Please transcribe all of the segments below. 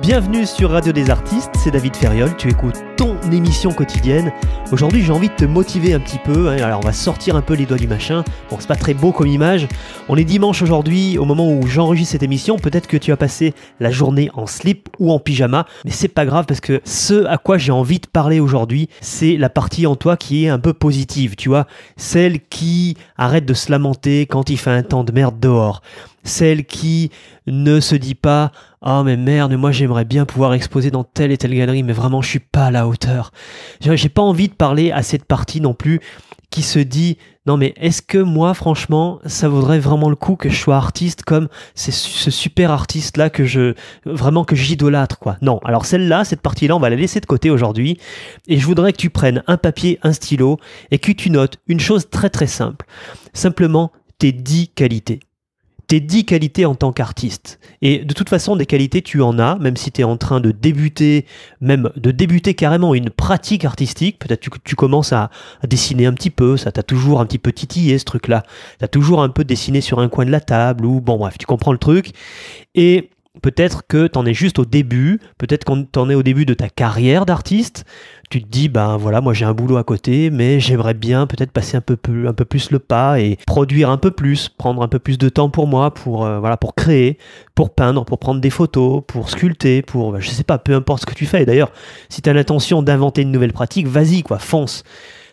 Bienvenue sur Radio des Artistes, c'est David Ferriol, tu écoutes ton émission quotidienne. Aujourd'hui, j'ai envie de te motiver un petit peu. Hein. Alors, on va sortir un peu les doigts du machin. Bon, c'est pas très beau comme image. On est dimanche aujourd'hui, au moment où j'enregistre cette émission. Peut-être que tu as passé la journée en slip ou en pyjama, mais c'est pas grave parce que ce à quoi j'ai envie de parler aujourd'hui, c'est la partie en toi qui est un peu positive, tu vois. Celle qui arrête de se lamenter quand il fait un temps de merde dehors celle qui ne se dit pas ah oh, mais merde moi j'aimerais bien pouvoir exposer dans telle et telle galerie mais vraiment je suis pas là hauteur. J'ai pas envie de parler à cette partie non plus qui se dit non mais est-ce que moi franchement ça vaudrait vraiment le coup que je sois artiste comme c'est ce super artiste là que je vraiment que j'idolâtre quoi non alors celle-là cette partie là on va la laisser de côté aujourd'hui et je voudrais que tu prennes un papier un stylo et que tu notes une chose très très simple simplement tes 10 qualités tes 10 qualités en tant qu'artiste. Et de toute façon, des qualités, tu en as, même si tu es en train de débuter, même de débuter carrément une pratique artistique. Peut-être que tu, commences à, dessiner un petit peu, ça t'a toujours un petit peu titillé ce truc-là. T'as toujours un peu dessiné sur un coin de la table, ou bon, bref, tu comprends le truc. Et peut-être que tu en es juste au début, peut-être qu'on en es au début de ta carrière d'artiste. Tu te dis, ben voilà, moi j'ai un boulot à côté, mais j'aimerais bien peut-être passer un peu, plus, un peu plus le pas et produire un peu plus, prendre un peu plus de temps pour moi, pour, euh, voilà, pour créer, pour peindre, pour prendre des photos, pour sculpter, pour, ben, je sais pas, peu importe ce que tu fais. D'ailleurs, si tu as l'intention d'inventer une nouvelle pratique, vas-y, quoi, fonce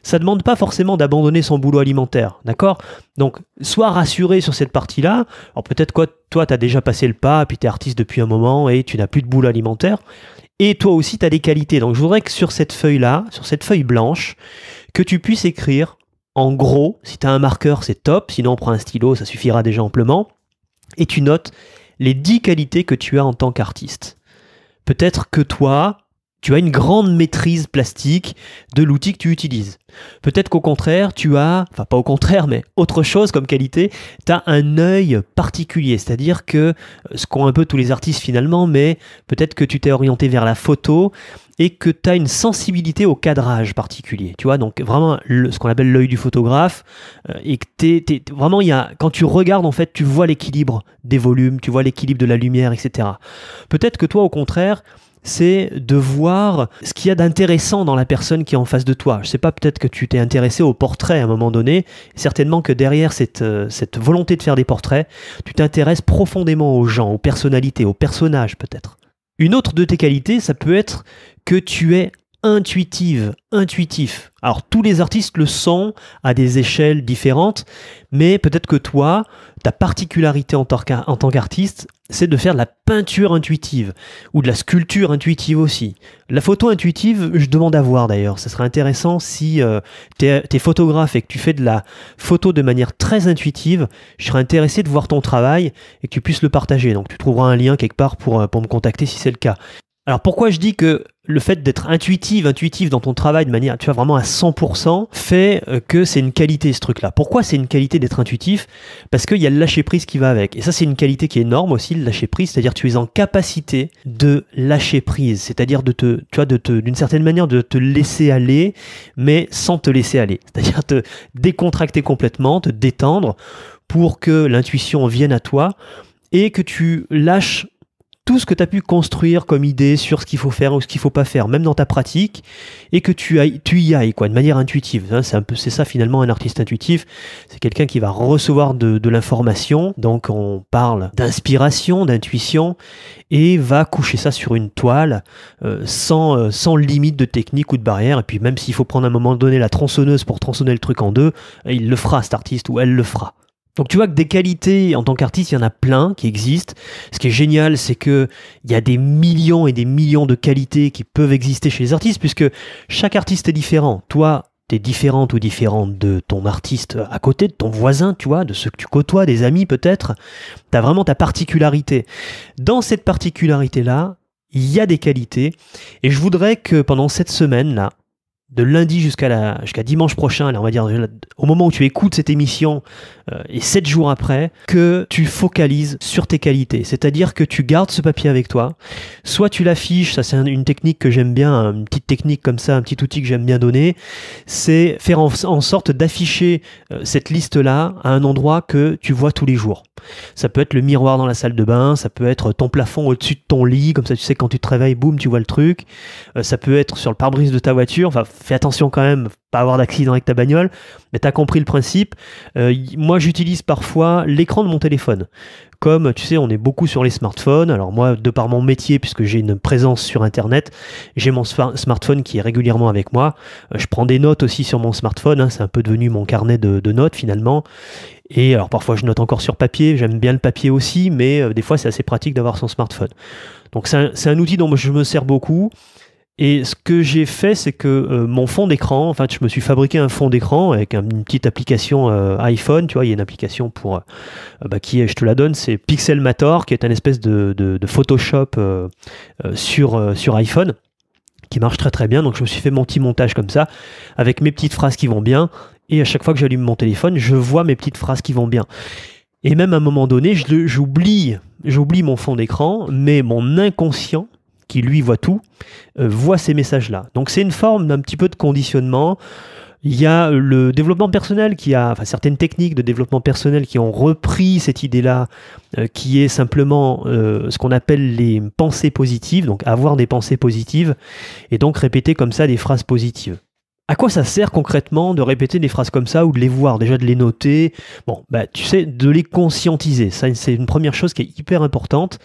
ça demande pas forcément d'abandonner son boulot alimentaire, d'accord Donc, sois rassuré sur cette partie-là. Alors peut-être quoi, toi, tu as déjà passé le pas, puis tu es artiste depuis un moment et tu n'as plus de boulot alimentaire. Et toi aussi, tu as des qualités. Donc, je voudrais que sur cette feuille-là, sur cette feuille blanche, que tu puisses écrire, en gros, si tu as un marqueur, c'est top, sinon prends un stylo, ça suffira déjà amplement, et tu notes les 10 qualités que tu as en tant qu'artiste. Peut-être que toi, tu as une grande maîtrise plastique de l'outil que tu utilises. Peut-être qu'au contraire, tu as, enfin pas au contraire, mais autre chose comme qualité, tu as un œil particulier, c'est-à-dire que euh, ce qu'ont un peu tous les artistes finalement, mais peut-être que tu t'es orienté vers la photo et que tu as une sensibilité au cadrage particulier, tu vois, donc vraiment ce qu'on appelle l'œil du photographe, euh, et que tu vraiment, y a, quand tu regardes, en fait, tu vois l'équilibre des volumes, tu vois l'équilibre de la lumière, etc. Peut-être que toi, au contraire, c'est de voir ce qu'il y a d'intéressant dans la personne qui est en face de toi. Je ne sais pas, peut-être que tu t'es intéressé au portrait à un moment donné. Certainement que derrière cette, euh, cette volonté de faire des portraits, tu t'intéresses profondément aux gens, aux personnalités, aux personnages peut-être. Une autre de tes qualités, ça peut être que tu es intuitive, intuitif. Alors tous les artistes le sont à des échelles différentes, mais peut-être que toi, ta particularité en tant qu'artiste, c'est de faire de la peinture intuitive ou de la sculpture intuitive aussi. La photo intuitive, je demande à voir d'ailleurs. Ça serait intéressant si euh, tu es, photographe et que tu fais de la photo de manière très intuitive. Je serais intéressé de voir ton travail et que tu puisses le partager. Donc tu trouveras un lien quelque part pour, euh, pour me contacter si c'est le cas. Alors pourquoi je dis que le fait d'être intuitif intuitif dans ton travail de manière, tu vois, vraiment à 100%, fait euh, que c'est une qualité ce truc-là. Pourquoi c'est une qualité d'être intuitif Parce qu'il y a le lâcher prise qui va avec. Et ça, c'est une qualité qui est énorme aussi, le lâcher prise. C'est-à-dire, tu es en capacité de lâcher prise. C'est-à-dire de te, tu vois, de te, d'une certaine manière, de te laisser aller, mais sans te laisser aller. C'est-à-dire te décontracter complètement, te détendre pour que l'intuition vienne à toi et que tu lâches tout ce que tu as pu construire comme idée sur ce qu'il faut faire ou ce qu'il faut pas faire, même dans ta pratique, et que tu, y ailles quoi, de manière intuitive. Hein. c'est un peu, c'est ça finalement un artiste intuitif. C'est quelqu'un qui va recevoir de, l'information. Donc on parle d'inspiration, d'intuition, et va coucher ça sur une toile euh, sans, euh, sans limite de technique ou de barrière. Et puis même s'il faut prendre un moment donné la tronçonneuse pour tronçonner le truc en deux, il le fera cet artiste ou elle le fera. Donc tu vois que des qualités en tant qu'artiste, il y en a plein qui existent. Ce qui est génial, c'est que il y a des millions et des millions de qualités qui peuvent exister chez les artistes, puisque chaque artiste est différent. Toi, t'es différente ou différente de ton artiste à côté, de ton voisin, tu vois, de ceux que tu côtoies, des amis peut-être. T'as vraiment ta particularité. Dans cette particularité-là, il y a des qualités. Et je voudrais que pendant cette semaine-là, de lundi jusqu'à jusqu'à dimanche prochain, là, on va dire au moment où tu écoutes cette émission euh, et sept jours après, que tu focalises sur tes qualités. C'est-à-dire que tu gardes ce papier avec toi. Soit tu l'affiches, ça c'est une technique que j'aime bien, hein, une petite technique comme ça, un petit outil que j'aime bien donner, c'est faire en, sorte d'afficher euh, cette liste-là à un endroit que tu vois tous les jours. Ça peut être le miroir dans la salle de bain, ça peut être ton plafond au-dessus de ton lit, comme ça tu sais quand tu te réveilles, boum, tu vois le truc. Euh, ça peut être sur le pare-brise de ta voiture. Enfin, fais attention quand même, pas avoir d'accident avec ta bagnole, mais tu as compris le principe. Euh, moi, j'utilise parfois l'écran de mon téléphone. Comme tu sais, on est beaucoup sur les smartphones. Alors moi, de par mon métier, puisque j'ai une présence sur Internet, j'ai mon smartphone qui est régulièrement avec moi. Euh, je prends des notes aussi sur mon smartphone. Hein. C'est un peu devenu mon carnet de, notes finalement. Et alors parfois je note encore sur papier, j'aime bien le papier aussi, mais euh, des fois c'est assez pratique d'avoir son smartphone. Donc c'est un, un, outil dont je me sers beaucoup. Et ce que j'ai fait, c'est que euh, mon fond d'écran, en fait, je me suis fabriqué un fond d'écran avec une petite application euh, iPhone. Tu vois, il y a une application pour euh, bah, qui est, je te la donne, c'est Pixelmator, qui est un espèce de, Photoshop sur, sur iPhone qui marche très très bien. Donc je me suis fait mon petit montage comme ça, avec mes petites phrases qui vont bien. Et à chaque fois que j'allume mon téléphone, je vois mes petites phrases qui vont bien. Et même à un moment donné, j'oublie, j'oublie mon fond d'écran, mais mon inconscient qui lui voit tout, euh, voit ces messages-là. Donc c'est une forme d'un petit peu de conditionnement. Il y a le développement personnel qui a, enfin certaines techniques de développement personnel qui ont repris cette idée-là, euh, qui est simplement euh, ce qu'on appelle les pensées positives, donc avoir des pensées positives, et donc répéter comme ça des phrases positives. À quoi ça sert concrètement de répéter des phrases comme ça ou de les voir, déjà de les noter Bon, bah, tu sais, de les conscientiser, ça c'est une première chose qui est hyper importante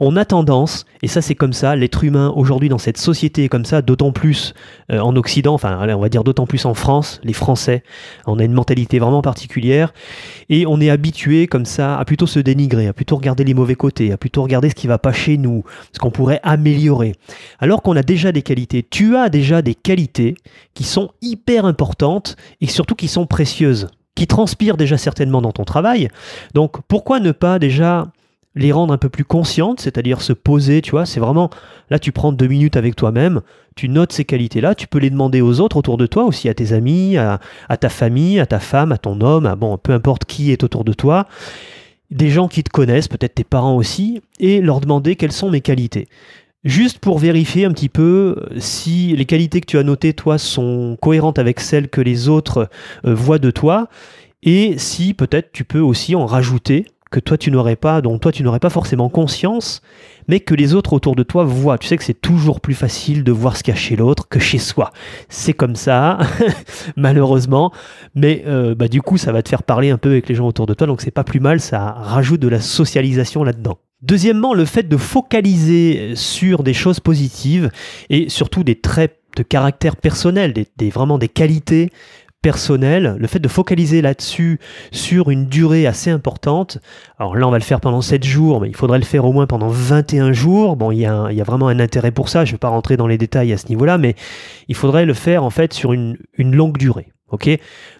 on a tendance, et ça c'est comme ça, l'être humain aujourd'hui dans cette société est comme ça, d'autant plus euh, en Occident, enfin on va dire d'autant plus en France, les Français, on a une mentalité vraiment particulière, et on est habitué comme ça à plutôt se dénigrer, à plutôt regarder les mauvais côtés, à plutôt regarder ce qui va pas chez nous, ce qu'on pourrait améliorer. Alors qu'on a déjà des qualités, tu as déjà des qualités qui sont hyper importantes et surtout qui sont précieuses qui transpirent déjà certainement dans ton travail. Donc pourquoi ne pas déjà les rendre un peu plus conscientes, c'est-à-dire se poser, tu vois, c'est vraiment, là tu prends deux minutes avec toi-même, tu notes ces qualités-là, tu peux les demander aux autres autour de toi, aussi à tes amis, à, ta famille, à ta femme, à ton homme, à bon, peu importe qui est autour de toi, des gens qui te connaissent, peut-être tes parents aussi, et leur demander quelles sont mes qualités. Juste pour vérifier un petit peu euh, si les qualités que tu as notées, toi, sont cohérentes avec celles que les autres euh, voient de toi, et si peut-être tu peux aussi en rajouter que toi tu n'aurais pas, dont toi tu n'aurais pas forcément conscience, mais que les autres autour de toi voient. Tu sais que c'est toujours plus facile de voir ce qu'il y a chez l'autre que chez soi. C'est comme ça, malheureusement. Mais euh, bah, du coup, ça va te faire parler un peu avec les gens autour de toi, donc c'est pas plus mal, ça rajoute de la socialisation là-dedans. Deuxièmement, le fait de focaliser sur des choses positives et surtout des traits de caractère personnel, des, vraiment des qualités personnel, le fait de focaliser là-dessus sur une durée assez importante, alors là on va le faire pendant 7 jours, mais il faudrait le faire au moins pendant 21 jours, bon il y, a, vraiment un intérêt pour ça, je ne vais pas rentrer dans les détails à ce niveau-là, mais il faudrait le faire en fait sur une longue durée. Ok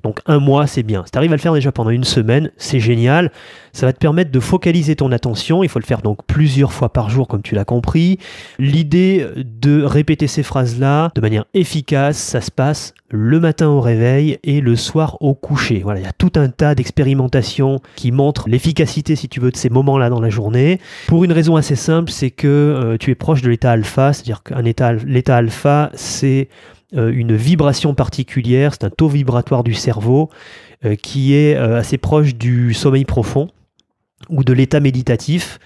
Donc un mois, c'est bien. Si tu arrives à le faire déjà pendant une semaine, c'est génial. Ça va te permettre de focaliser ton attention. Il faut le faire donc plusieurs fois par jour, comme tu l'as compris. L'idée de répéter ces phrases-là de manière efficace, ça se passe le matin au réveil et le soir au coucher. Voilà, il y a tout un tas d'expérimentations qui montrent l'efficacité, si tu veux, de ces moments-là dans la journée. Pour une raison assez simple, c'est que euh, tu es proche de l'état alpha, c'est-à-dire qu'un état, l'état alpha, c'est euh, une vibration particulière, c'est un taux vibratoire du cerveau euh, qui est euh, assez proche du sommeil profond ou de l'état méditatif.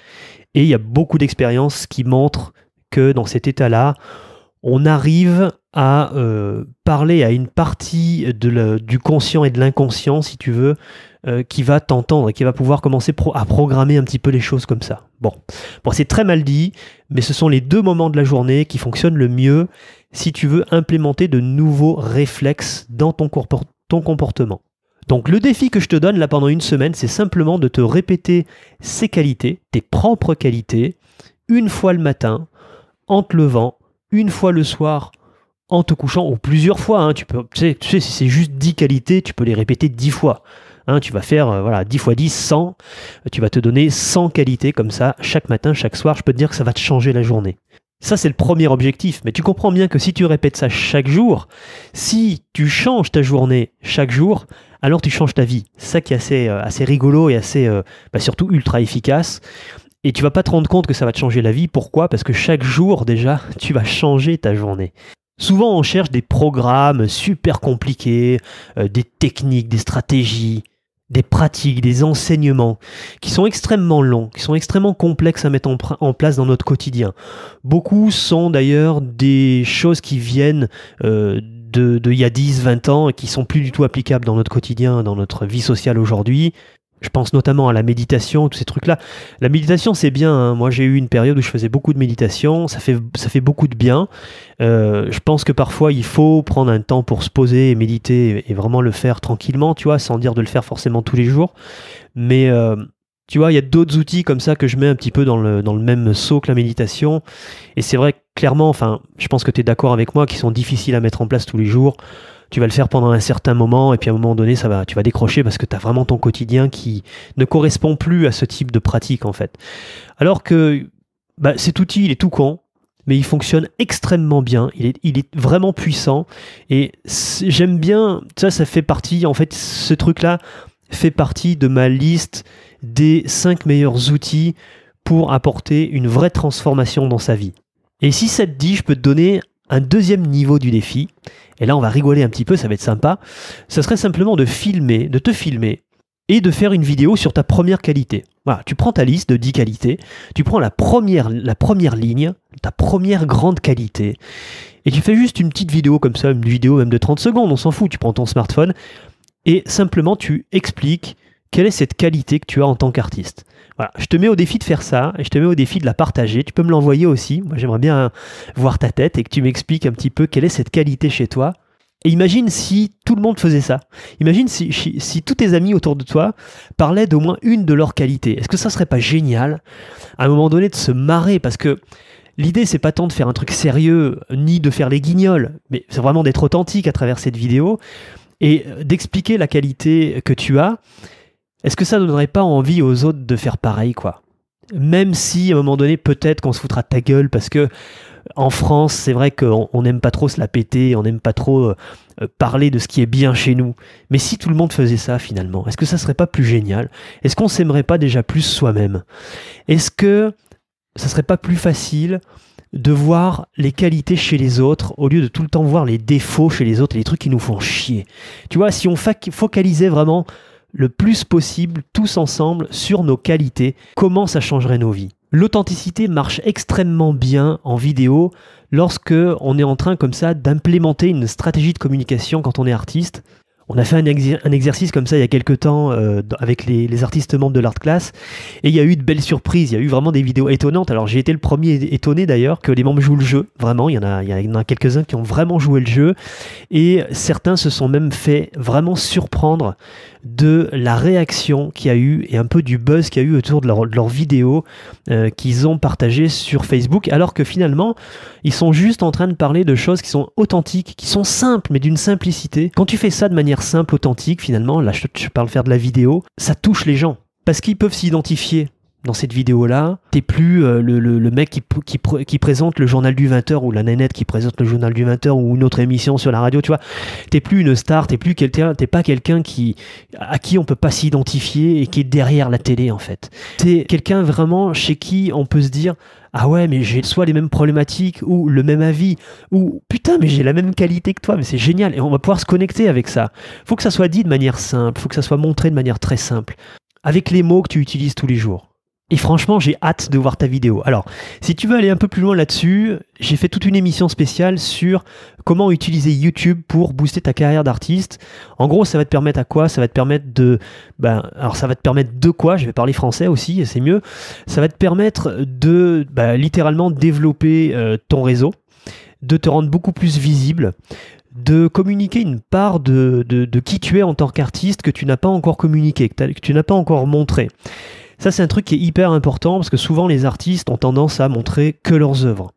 Et il y a beaucoup d'expériences qui montrent que dans cet état-là, on arrive à parler à une partie du conscient et de l'inconscient, si tu veux, qui va t'entendre et qui va pouvoir commencer à programmer un petit peu les choses comme ça. Bon, bon c'est très mal dit, mais ce sont les deux moments de la journée qui fonctionnent le mieux si tu veux implémenter de nouveaux réflexes dans ton, comportement. Donc le défi que je te donne là pendant une semaine, c'est simplement de te répéter ces qualités, tes propres qualités, une fois le matin, en te levant, une fois le soir, en te couchant, ou plusieurs fois. Hein, tu, peux, sais, tu sais, si c'est juste 10 qualités, tu peux les répéter 10 fois. Hein, tu vas faire euh, voilà, 10 fois 10, 100. Tu vas te donner 100 qualités comme ça, chaque matin, chaque soir. Je peux te dire que ça va te changer la journée. Ça, c'est le premier objectif. Mais tu comprends bien que si tu répètes ça chaque jour, si tu changes ta journée chaque jour, alors tu changes ta vie. C'est ça qui est assez, euh, rigolo et assez, euh, bah, surtout ultra efficace. Et tu vas pas te rendre compte que ça va te changer la vie. Pourquoi Parce que chaque jour, déjà, tu vas changer ta journée. Souvent, on cherche des programmes super compliqués, des techniques, des stratégies des pratiques, des enseignements qui sont extrêmement longs, qui sont extrêmement complexes à mettre en, place dans notre quotidien. Beaucoup sont d'ailleurs des choses qui viennent d'il euh, de, y a 10, 20 ans et qui sont plus du tout applicables dans notre quotidien, dans notre vie sociale aujourd'hui. Je pense notamment à la méditation, tous ces trucs-là. La méditation, c'est bien. Hein. Moi, j'ai eu une période où je faisais beaucoup de méditation. Ça fait, ça fait beaucoup de bien. Euh, je pense que parfois, il faut prendre un temps pour se poser et méditer et vraiment le faire tranquillement, tu vois, sans dire de le faire forcément tous les jours. Mais euh, tu vois, il y a d'autres outils comme ça que je mets un petit peu dans le, même saut que la méditation. Et c'est vrai, clairement, enfin, je pense que tu es d'accord avec moi, qui sont difficiles à mettre en place tous les jours tu vas le faire pendant un certain moment et puis à un moment donné, ça va, tu vas décrocher parce que tu as vraiment ton quotidien qui ne correspond plus à ce type de pratique en fait. Alors que bah, cet outil, il est tout con, mais il fonctionne extrêmement bien, il est, vraiment puissant et j'aime bien, ça, ça fait partie, en fait, ce truc-là fait partie de ma liste des cinq meilleurs outils pour apporter une vraie transformation dans sa vie. Et si ça te dit, je peux te donner un deuxième niveau du défi, et là on va rigoler un petit peu, ça va être sympa, ce serait simplement de filmer, de te filmer, et de faire une vidéo sur ta première qualité. Voilà, tu prends ta liste de 10 qualités, tu prends la première, la première ligne, ta première grande qualité, et tu fais juste une petite vidéo comme ça, une vidéo même de 30 secondes, on s'en fout, tu prends ton smartphone, et simplement tu expliques quelle est cette qualité que tu as en tant qu'artiste je te mets au défi de faire ça et je te mets au défi de la partager. Tu peux me l'envoyer aussi. Moi, j'aimerais bien voir ta tête et que tu m'expliques un petit peu quelle est cette qualité chez toi. Et imagine si tout le monde faisait ça. Imagine si, tous tes amis autour de toi parlaient d'au moins une de leurs qualités. Est-ce que ça serait pas génial à un moment donné de se marrer parce que L'idée, c'est pas tant de faire un truc sérieux, ni de faire les guignols, mais c'est vraiment d'être authentique à travers cette vidéo et d'expliquer la qualité que tu as est-ce que ça donnerait pas envie aux autres de faire pareil, quoi Même si, à un moment donné, peut-être qu'on se foutra de ta gueule parce que en France, c'est vrai qu'on n'aime pas trop se la péter, on n'aime pas trop euh, parler de ce qui est bien chez nous. Mais si tout le monde faisait ça finalement, est-ce que ça serait pas plus génial Est-ce qu'on s'aimerait pas déjà plus soi-même Est-ce que ça serait pas plus facile de voir les qualités chez les autres au lieu de tout le temps voir les défauts chez les autres et les trucs qui nous font chier Tu vois, si on focalisait vraiment le plus possible tous ensemble sur nos qualités, comment ça changerait nos vies. L'authenticité marche extrêmement bien en vidéo lorsque on est en train comme ça d'implémenter une stratégie de communication quand on est artiste. On a fait un, exercice comme ça il y a quelques temps euh, avec les, artistes membres de l'Art Class et il y a eu de belles surprises, il y a eu vraiment des vidéos étonnantes. Alors j'ai été le premier étonné d'ailleurs que les membres jouent le jeu, vraiment, il y en a, quelques-uns qui ont vraiment joué le jeu et certains se sont même fait vraiment surprendre de la réaction qu'il y a eu et un peu du buzz qu'il y a eu autour de leurs vidéos euh, qu'ils ont partagées sur Facebook alors que finalement ils sont juste en train de parler de choses qui sont authentiques, qui sont simples mais d'une simplicité. Quand tu fais ça de manière simple, authentique, finalement, là je, je parle faire de la vidéo, ça touche les gens. Parce qu'ils peuvent s'identifier dans cette vidéo-là, t'es plus euh, le, le, le, mec qui, qui, qui, présente le journal du 20h ou la Nanette qui présente le journal du 20h ou une autre émission sur la radio, tu vois. T'es plus une star, t'es plus quelqu'un, t'es pas quelqu'un qui, à qui on peut pas s'identifier et qui est derrière la télé, en fait. T'es quelqu'un vraiment chez qui on peut se dire, ah ouais, mais j'ai soit les mêmes problématiques ou le même avis ou putain, mais j'ai la même qualité que toi, mais c'est génial et on va pouvoir se connecter avec ça. Faut que ça soit dit de manière simple, faut que ça soit montré de manière très simple. Avec les mots que tu utilises tous les jours et franchement, j'ai hâte de voir ta vidéo. Alors, si tu veux aller un peu plus loin là-dessus, j'ai fait toute une émission spéciale sur comment utiliser YouTube pour booster ta carrière d'artiste. En gros, ça va te permettre à quoi Ça va te permettre de... Ben, alors, ça va te permettre de quoi Je vais parler français aussi, c'est mieux. Ça va te permettre de ben, littéralement développer euh, ton réseau, de te rendre beaucoup plus visible, de communiquer une part de, qui tu es en tant qu'artiste que tu n'as pas encore communiqué, que tu n'as pas encore montré. Ça, c'est un truc qui est hyper important parce que souvent les artistes ont tendance à montrer que leurs œuvres,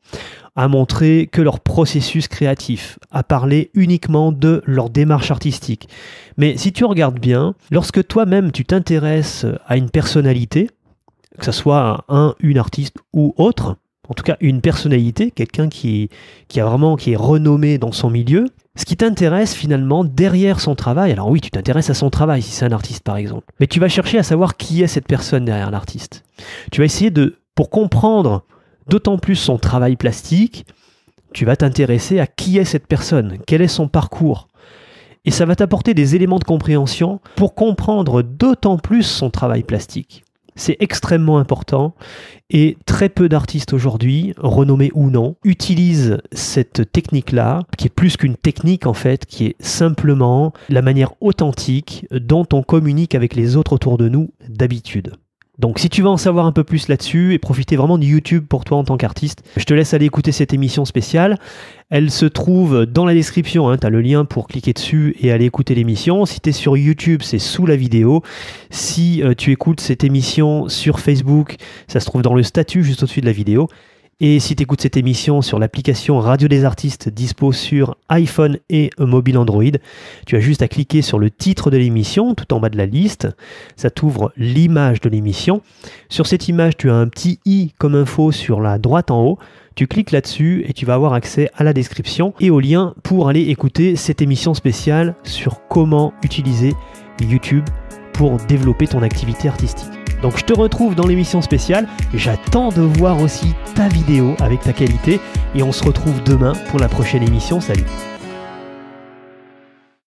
à montrer que leur processus créatif, à parler uniquement de leur démarche artistique. Mais si tu regardes bien, lorsque toi-même tu t'intéresses à une personnalité, que ce soit un, une artiste ou autre, en tout cas une personnalité, quelqu'un qui, qui a vraiment qui est renommé dans son milieu. Ce qui t'intéresse finalement derrière son travail, alors oui, tu t'intéresses à son travail si c'est un artiste par exemple, mais tu vas chercher à savoir qui est cette personne derrière l'artiste. Tu vas essayer de, pour comprendre d'autant plus son travail plastique, tu vas t'intéresser à qui est cette personne, quel est son parcours. Et ça va t'apporter des éléments de compréhension pour comprendre d'autant plus son travail plastique. C'est extrêmement important et très peu d'artistes aujourd'hui, renommés ou non, utilisent cette technique-là, qui est plus qu'une technique en fait, qui est simplement la manière authentique dont on communique avec les autres autour de nous d'habitude. Donc si tu veux en savoir un peu plus là-dessus et profiter vraiment de YouTube pour toi en tant qu'artiste, je te laisse aller écouter cette émission spéciale. Elle se trouve dans la description, hein, tu as le lien pour cliquer dessus et aller écouter l'émission. Si tu es sur YouTube, c'est sous la vidéo. Si euh, tu écoutes cette émission sur Facebook, ça se trouve dans le statut juste au-dessus de la vidéo. Et si tu écoutes cette émission sur l'application Radio des Artistes dispo sur iPhone et mobile Android, tu as juste à cliquer sur le titre de l'émission tout en bas de la liste. Ça t'ouvre l'image de l'émission. Sur cette image, tu as un petit i comme info sur la droite en haut. Tu cliques là-dessus et tu vas avoir accès à la description et au lien pour aller écouter cette émission spéciale sur comment utiliser YouTube pour développer ton activité artistique. Donc je te retrouve dans l'émission spéciale. J'attends de voir aussi ta vidéo avec ta qualité. Et on se retrouve demain pour la prochaine émission. Salut